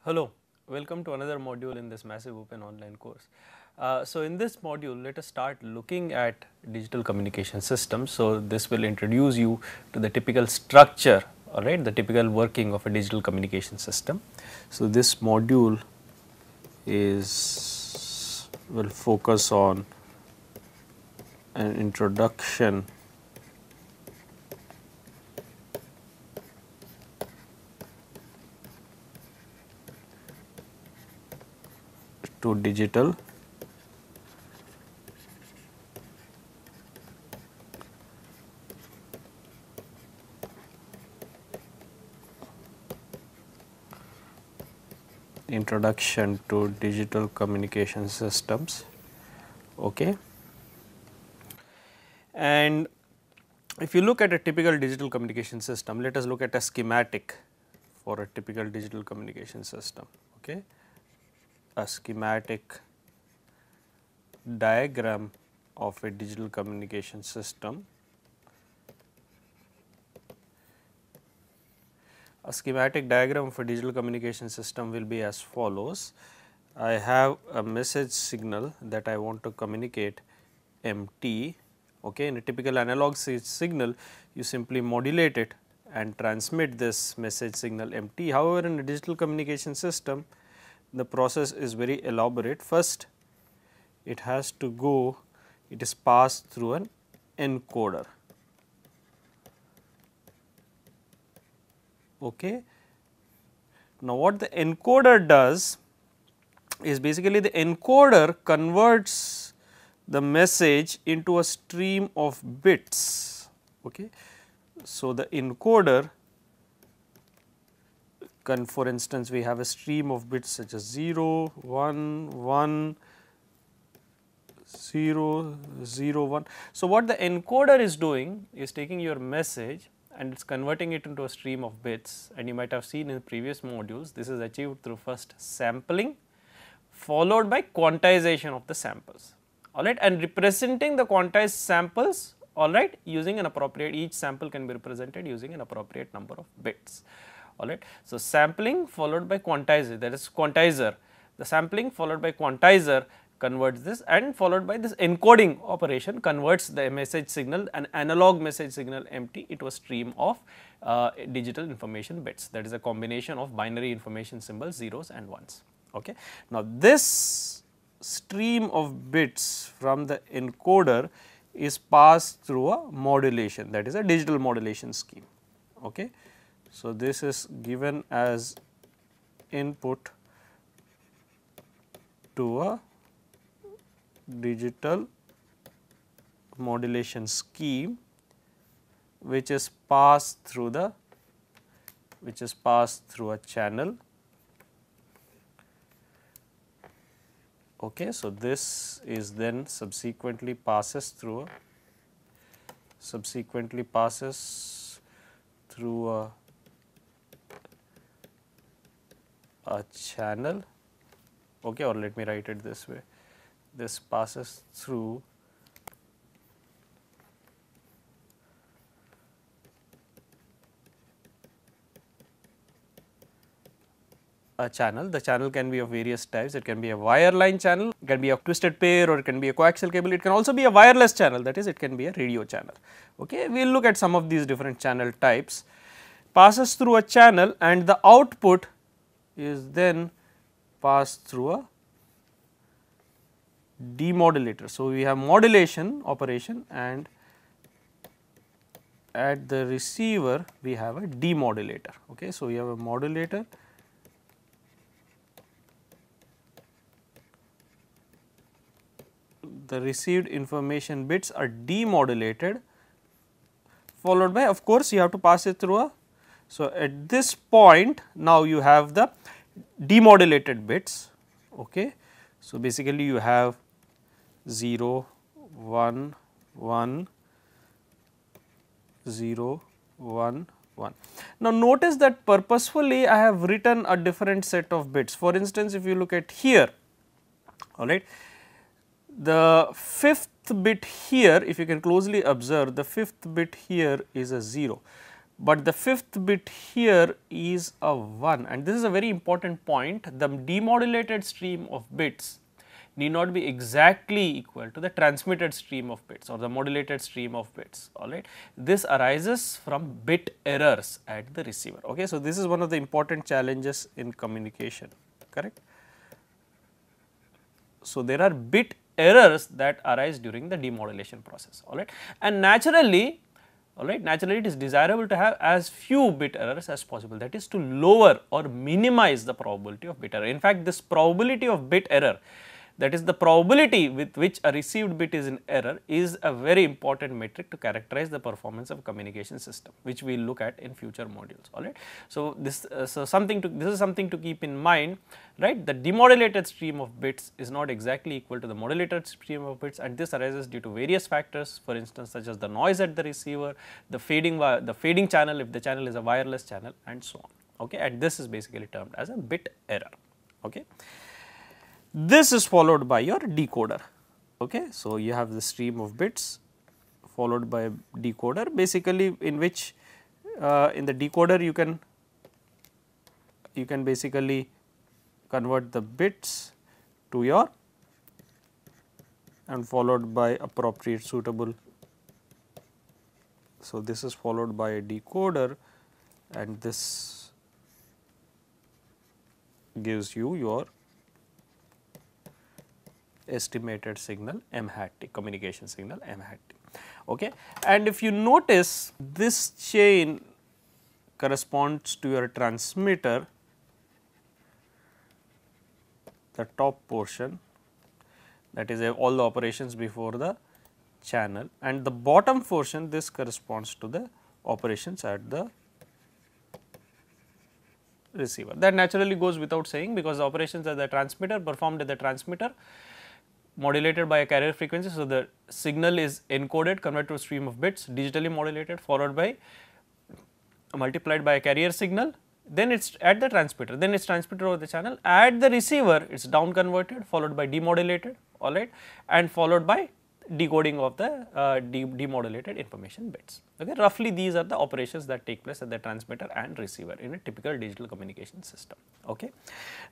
Hello, welcome to another module in this massive open online course. Uh, so in this module, let us start looking at digital communication systems. So this will introduce you to the typical structure, alright, the typical working of a digital communication system. So this module is will focus on an introduction to digital introduction to digital communication systems okay and if you look at a typical digital communication system let us look at a schematic for a typical digital communication system okay a schematic diagram of a digital communication system A schematic diagram for digital communication system will be as follows. I have a message signal that I want to communicate MT. Okay. In a typical analog signal, you simply modulate it and transmit this message signal MT. However, in a digital communication system, the process is very elaborate. First, it has to go, it is passed through an encoder. Okay. Now, what the encoder does is basically the encoder converts the message into a stream of bits. Okay. So, the encoder can for instance, we have a stream of bits such as 0, 1, 1, 0, 0, 1. So, what the encoder is doing is taking your message and it is converting it into a stream of bits and you might have seen in previous modules this is achieved through first sampling followed by quantization of the samples alright and representing the quantized samples alright using an appropriate each sample can be represented using an appropriate number of bits alright. So, sampling followed by quantizer that is quantizer the sampling followed by quantizer converts this and followed by this encoding operation converts the message signal an analog message signal empty into a stream of uh, digital information bits that is a combination of binary information symbols zeros and ones. Okay. Now, this stream of bits from the encoder is passed through a modulation that is a digital modulation scheme. Okay. So, this is given as input to a digital modulation scheme which is passed through the which is passed through a channel. Okay, so this is then subsequently passes through a subsequently passes through a, a channel okay or let me write it this way this passes through a channel. The channel can be of various types, it can be a wire line channel, it can be a twisted pair or it can be a coaxial cable, it can also be a wireless channel that is it can be a radio channel. Okay? We will look at some of these different channel types. Passes through a channel and the output is then passed through a demodulator. So, we have modulation operation and at the receiver we have a demodulator. Okay. So, we have a modulator the received information bits are demodulated followed by of course, you have to pass it through a. So, at this point now you have the demodulated bits. Okay. So, basically you have 0 1 1 0 1 1. Now, notice that purposefully I have written a different set of bits. For instance, if you look at here, all right, the fifth bit here, if you can closely observe, the fifth bit here is a 0, but the fifth bit here is a 1 and this is a very important point. The demodulated stream of bits need not be exactly equal to the transmitted stream of bits or the modulated stream of bits alright. This arises from bit errors at the receiver okay. So, this is one of the important challenges in communication correct. So, there are bit errors that arise during the demodulation process alright and naturally alright naturally it is desirable to have as few bit errors as possible that is to lower or minimize the probability of bit error. In fact, this probability of bit error that is the probability with which a received bit is in error is a very important metric to characterize the performance of communication system which we will look at in future modules alright. So, this uh, so something to this is something to keep in mind right the demodulated stream of bits is not exactly equal to the modulated stream of bits and this arises due to various factors for instance such as the noise at the receiver the fading the fading channel if the channel is a wireless channel and so on okay and this is basically termed as a bit error okay. This is followed by your decoder. Okay? So, you have the stream of bits followed by a decoder basically in which uh, in the decoder you can you can basically convert the bits to your and followed by appropriate suitable. So, this is followed by a decoder and this gives you your estimated signal m hat t, communication signal m hat t. Okay. And if you notice this chain corresponds to your transmitter, the top portion that is all the operations before the channel and the bottom portion this corresponds to the operations at the receiver. That naturally goes without saying because the operations at the transmitter performed at the transmitter modulated by a carrier frequency. So, the signal is encoded converted to a stream of bits digitally modulated followed by multiplied by a carrier signal then it is at the transmitter then it is transmitted over the channel at the receiver it is down converted followed by demodulated alright and followed by decoding of the uh, de demodulated information bits. Okay. Roughly these are the operations that take place at the transmitter and receiver in a typical digital communication system. Okay.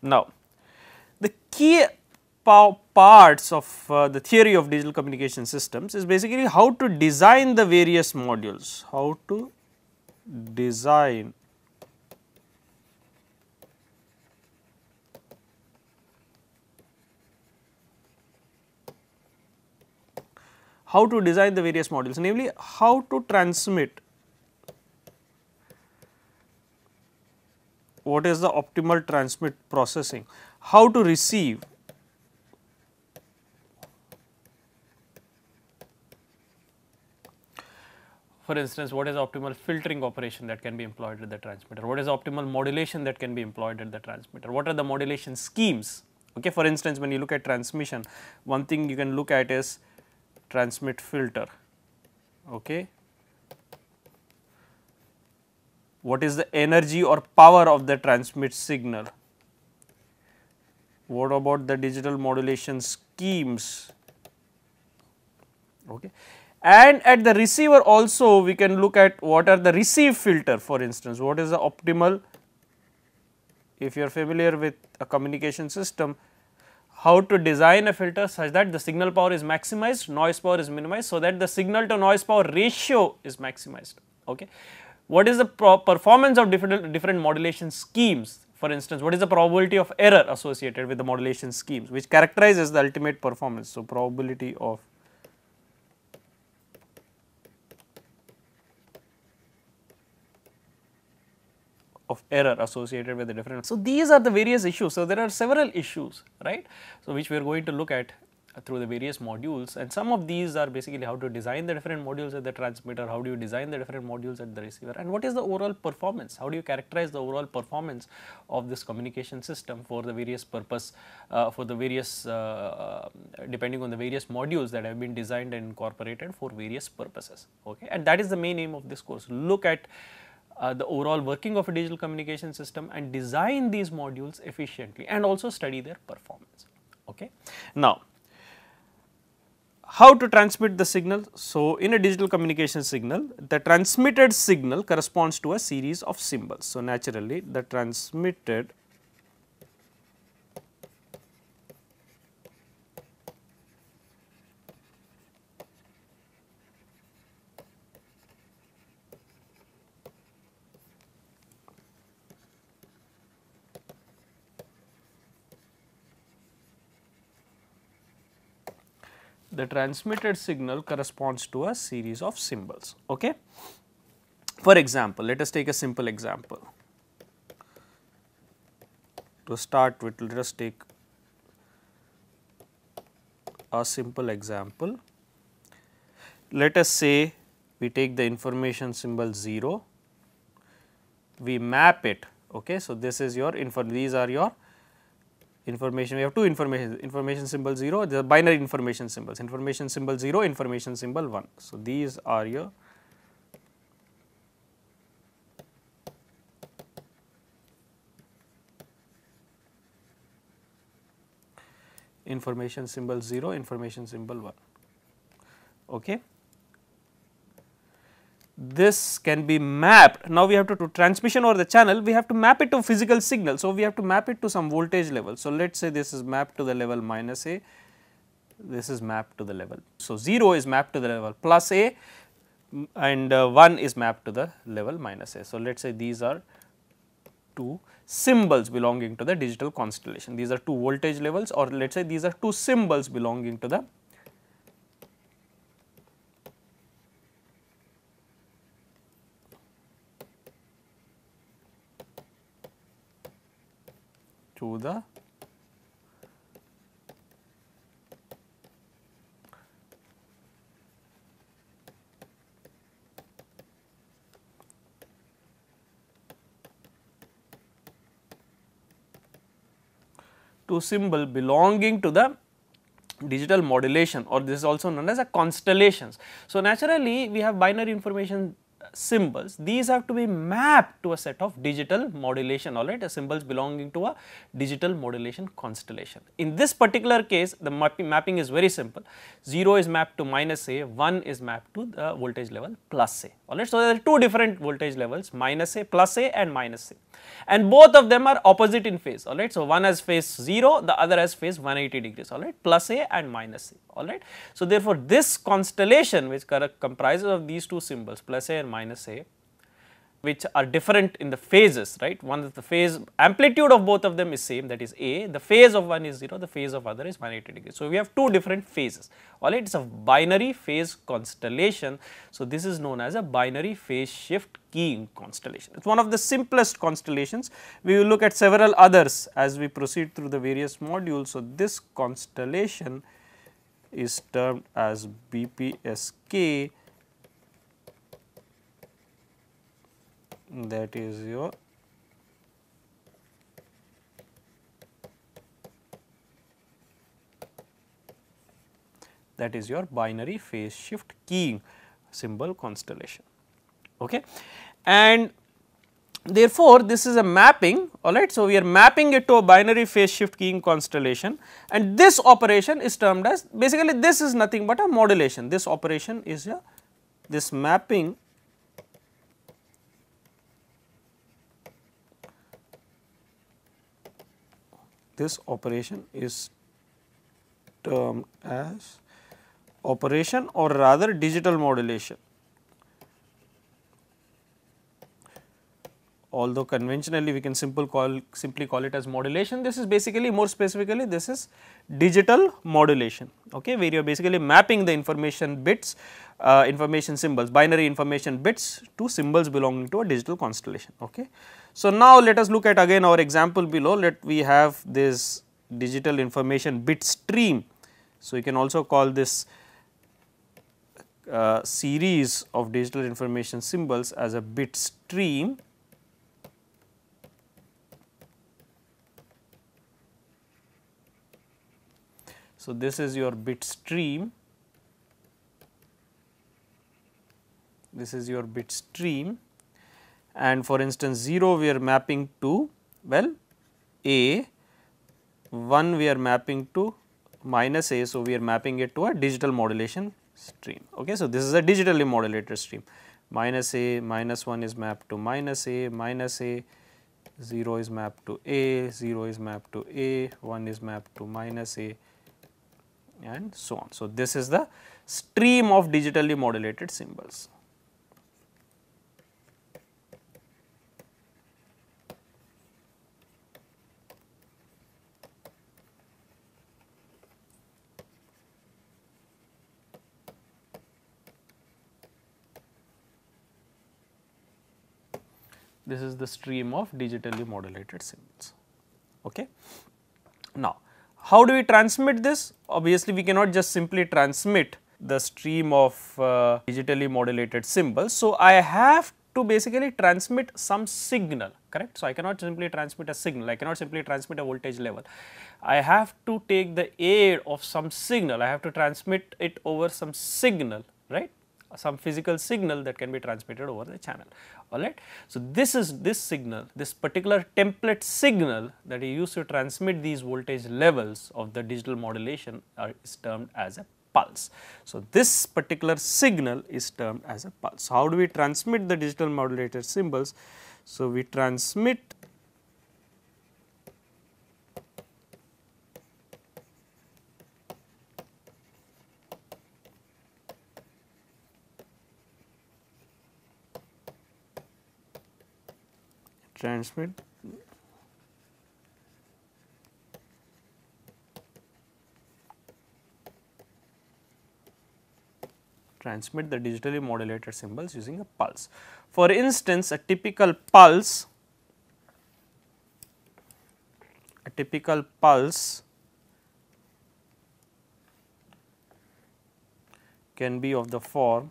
Now, the key parts of uh, the theory of digital communication systems is basically how to design the various modules, how to design how to design the various modules, namely how to transmit what is the optimal transmit processing, how to receive for instance, what is optimal filtering operation that can be employed at the transmitter? What is optimal modulation that can be employed at the transmitter? What are the modulation schemes? Okay, for instance, when you look at transmission, one thing you can look at is transmit filter. Okay. What is the energy or power of the transmit signal? What about the digital modulation schemes? Okay and at the receiver also we can look at what are the receive filter for instance, what is the optimal if you are familiar with a communication system, how to design a filter such that the signal power is maximized, noise power is minimized, so that the signal to noise power ratio is maximized. Okay. What is the performance of different, different modulation schemes? For instance, what is the probability of error associated with the modulation schemes which characterizes the ultimate performance? So, probability of of error associated with the different. So, these are the various issues. So, there are several issues, right. So, which we are going to look at through the various modules and some of these are basically how to design the different modules at the transmitter, how do you design the different modules at the receiver and what is the overall performance, how do you characterize the overall performance of this communication system for the various purpose, uh, for the various uh, uh depending on the various modules that have been designed and incorporated for various purposes okay and that is the main aim of this course, look at uh, the overall working of a digital communication system and design these modules efficiently and also study their performance. Okay. Now, how to transmit the signal? So, in a digital communication signal, the transmitted signal corresponds to a series of symbols. So, naturally the transmitted the transmitted signal corresponds to a series of symbols. Okay? For example, let us take a simple example. To start with, let us take a simple example. Let us say we take the information symbol 0, we map it. Okay, so, this is your inform these are your information we have two information information symbol 0 the binary information symbols information symbol 0 information symbol 1 so these are your information symbol 0 information symbol 1 okay this can be mapped. Now, we have to, to transmission over the channel, we have to map it to physical signal. So, we have to map it to some voltage level. So, let us say this is mapped to the level minus A, this is mapped to the level. So, 0 is mapped to the level plus A and uh, 1 is mapped to the level minus A. So, let us say these are two symbols belonging to the digital constellation. These are two voltage levels or let us say these are two symbols belonging to the to the to symbol belonging to the digital modulation or this is also known as a constellations. So, naturally we have binary information symbols these have to be mapped to a set of digital modulation all right symbols belonging to a digital modulation constellation. In this particular case the mapping is very simple 0 is mapped to minus A 1 is mapped to the voltage level plus A all right. So, there are two different voltage levels minus A plus A and minus A and both of them are opposite in phase all right. So, one has phase 0 the other has phase 180 degrees all right plus A and minus A all right. So, therefore, this constellation which comprises of these two symbols plus A and minus a which are different in the phases, right. One is the phase amplitude of both of them is same that is A, the phase of one is 0, the phase of other is 180 degrees. So, we have two different phases, alright, it is a binary phase constellation. So, this is known as a binary phase shift keying constellation. It is one of the simplest constellations. We will look at several others as we proceed through the various modules. So, this constellation is termed as BPSK that is your that is your binary phase shift keying symbol constellation. Okay. And therefore, this is a mapping alright. So, we are mapping it to a binary phase shift keying constellation and this operation is termed as basically this is nothing but a modulation this operation is a this mapping this operation is termed as operation or rather digital modulation. Although conventionally we can simple call simply call it as modulation, this is basically more specifically this is digital modulation, okay, where you are basically mapping the information bits, uh, information symbols, binary information bits to symbols belonging to a digital constellation. Okay. So, now let us look at again our example below let we have this digital information bit stream. So, you can also call this uh, series of digital information symbols as a bit stream. So, this is your bit stream, this is your bit stream and for instance 0 we are mapping to well A, 1 we are mapping to minus A. So, we are mapping it to a digital modulation stream. Okay. So, this is a digitally modulated stream minus A, minus 1 is mapped to minus A, minus A, 0 is mapped to A, 0 is mapped to A, 1 is mapped to minus A and so on. So, this is the stream of digitally modulated symbols. This is the stream of digitally modulated symbols. Okay. Now, how do we transmit this? Obviously, we cannot just simply transmit the stream of uh, digitally modulated symbols. So, I have to basically transmit some signal, correct? So, I cannot simply transmit a signal, I cannot simply transmit a voltage level. I have to take the aid of some signal, I have to transmit it over some signal, right? some physical signal that can be transmitted over the channel alright. So, this is this signal this particular template signal that you use to transmit these voltage levels of the digital modulation are, is termed as a pulse. So, this particular signal is termed as a pulse. How do we transmit the digital modulated symbols? So, we transmit transmit transmit the digitally modulated symbols using a pulse. For instance, a typical pulse a typical pulse can be of the form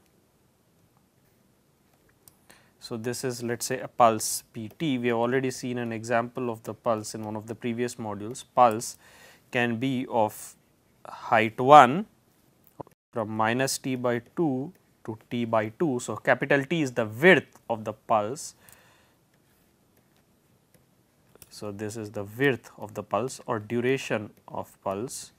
so, this is let us say a pulse Pt, we have already seen an example of the pulse in one of the previous modules, pulse can be of height 1 from minus t by 2 to t by 2. So, capital T is the width of the pulse. So, this is the width of the pulse or duration of pulse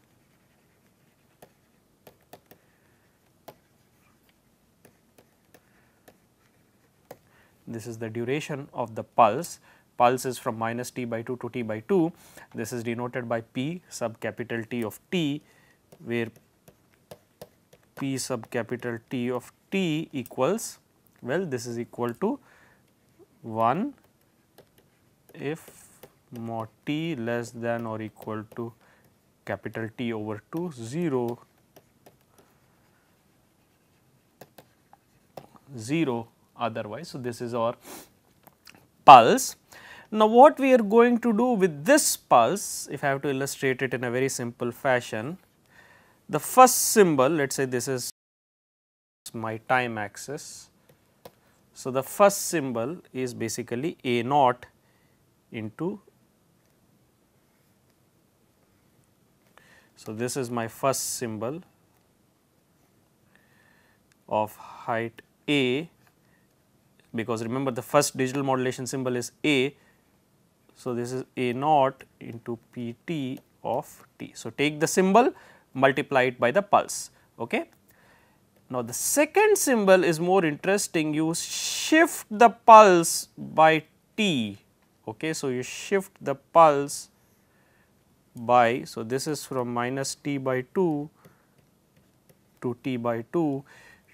this is the duration of the pulse. Pulse is from minus t by 2 to t by 2. This is denoted by p sub capital T of t where p sub capital T of t equals well this is equal to 1 if mod t less than or equal to capital T over 2 0 0 otherwise. So, this is our pulse. Now, what we are going to do with this pulse, if I have to illustrate it in a very simple fashion, the first symbol, let us say this is my time axis. So, the first symbol is basically A naught into So, this is my first symbol of height A because remember the first digital modulation symbol is A. So, this is A naught into P t of t. So, take the symbol multiply it by the pulse. Okay. Now, the second symbol is more interesting you shift the pulse by t. Okay. So, you shift the pulse by. So, this is from minus t by 2 to t by 2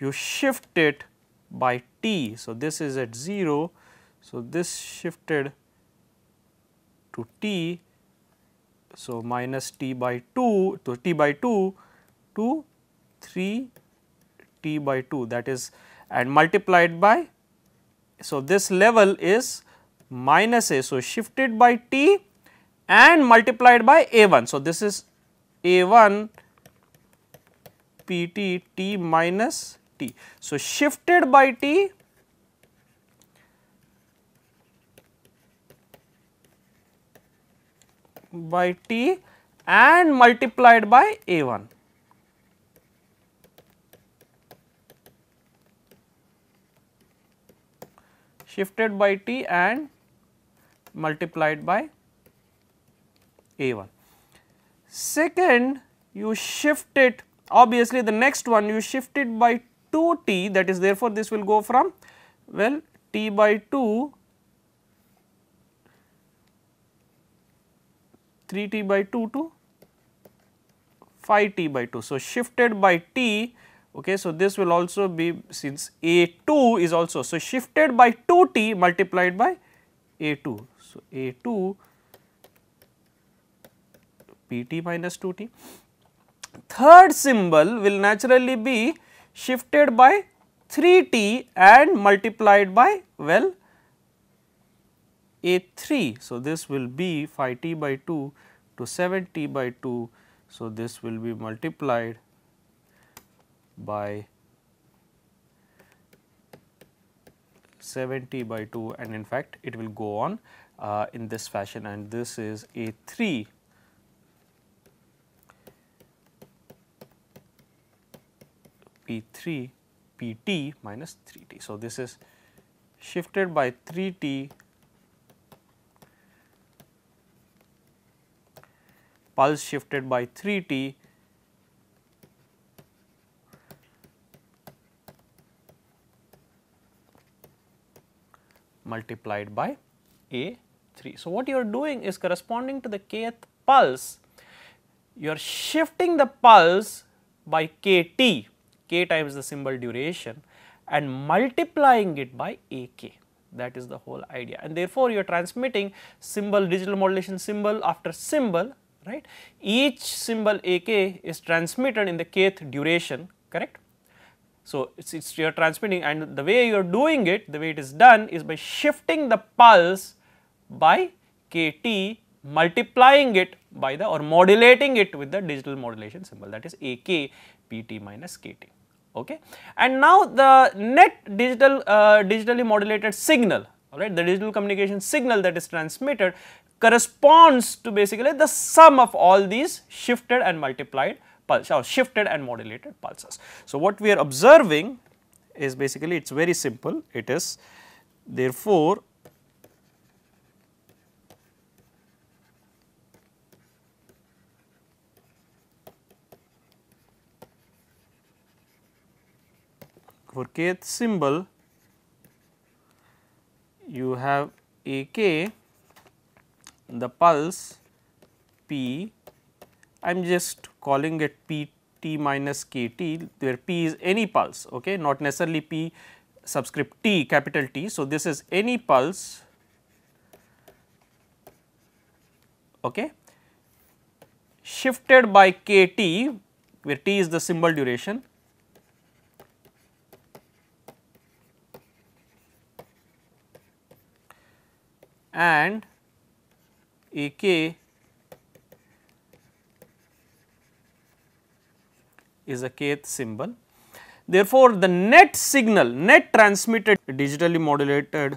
you shift it by t. So, this is at 0. So, this shifted to t. So, minus t by 2 to t by 2 to 3 t by 2 that is and multiplied by. So, this level is minus a. So, shifted by t and multiplied by a1. So, this is a1 p t t minus t. So, shifted by t by t and multiplied by a 1. shifted by t and multiplied by a 1. Second you shift it obviously the next one you shift it by 2t that is therefore, this will go from well t by 2 3 t by 2 to 5 t by 2. So, shifted by t okay. So, this will also be since a 2 is also so shifted by 2 t multiplied by a 2. So, a 2 p t minus 2 t. Third symbol will naturally be shifted by 3t and multiplied by well a3. So, this will be phi t by 2 to 7 t by 2. So, this will be multiplied by 70 by 2 and in fact it will go on uh, in this fashion and this is a 3 P3 Pt minus 3t. So, this is shifted by 3t pulse shifted by 3t multiplied by a 3. So, what you are doing is corresponding to the kth pulse, you are shifting the pulse by kt k times the symbol duration and multiplying it by ak that is the whole idea and therefore you are transmitting symbol digital modulation symbol after symbol right each symbol ak is transmitted in the kth duration correct so it's, it's you are transmitting and the way you are doing it the way it is done is by shifting the pulse by kt multiplying it by the or modulating it with the digital modulation symbol that is ak pt minus kt okay. And now the net digital uh, digitally modulated signal alright the digital communication signal that is transmitted corresponds to basically the sum of all these shifted and multiplied pulse or shifted and modulated pulses. So, what we are observing is basically it is very simple it is therefore for kth symbol you have a k the pulse p I am just calling it p t minus k t where p is any pulse okay not necessarily p subscript t capital T. So, this is any pulse okay shifted by k t where t is the symbol duration and A k is a kth symbol. Therefore, the net signal, net transmitted digitally modulated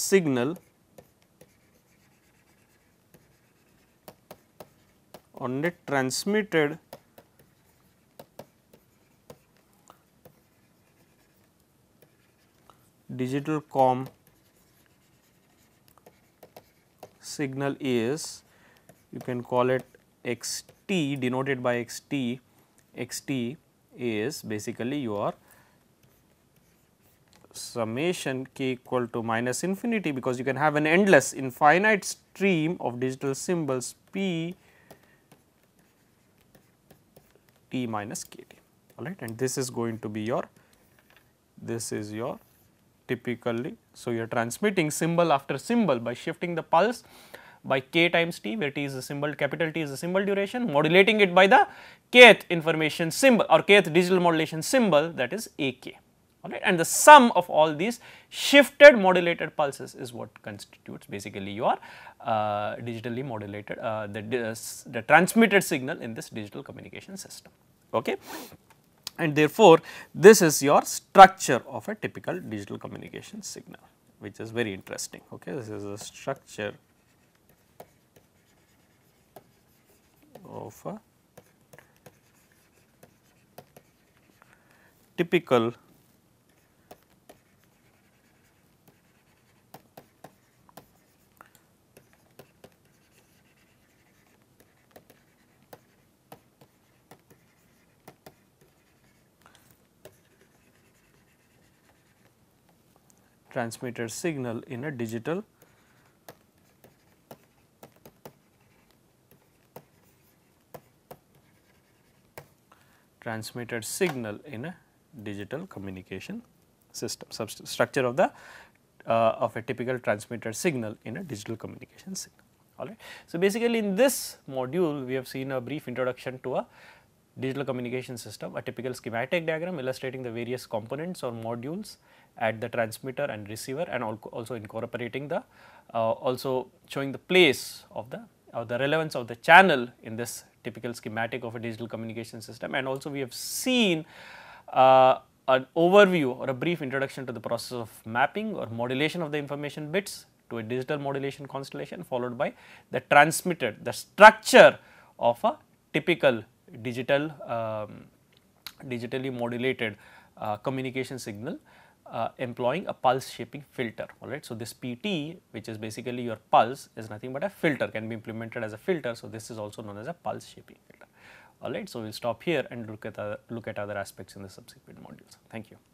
signal or net transmitted digital com signal is you can call it x t denoted by x t, x t is basically your summation k equal to minus infinity because you can have an endless infinite stream of digital symbols p t minus k t all right and this is going to be your this is your typically. So, you are transmitting symbol after symbol by shifting the pulse by k times t where t is the symbol capital T is the symbol duration modulating it by the kth information symbol or kth digital modulation symbol that is AK alright and the sum of all these shifted modulated pulses is what constitutes basically your uh, digitally modulated uh, the, the transmitted signal in this digital communication system okay and therefore, this is your structure of a typical digital communication signal which is very interesting. Okay, This is the structure of a typical transmitter signal in a digital transmitted signal in a digital communication system structure of the uh, of a typical transmitter signal in a digital communication signal all right so basically in this module we have seen a brief introduction to a digital communication system, a typical schematic diagram illustrating the various components or modules at the transmitter and receiver and also incorporating the uh, also showing the place of the or the relevance of the channel in this typical schematic of a digital communication system and also we have seen uh, an overview or a brief introduction to the process of mapping or modulation of the information bits to a digital modulation constellation followed by the transmitted the structure of a typical digital um, digitally modulated uh, communication signal uh, employing a pulse shaping filter alright. So, this PT which is basically your pulse is nothing but a filter can be implemented as a filter. So, this is also known as a pulse shaping filter alright. So, we will stop here and look at, other, look at other aspects in the subsequent modules. Thank you.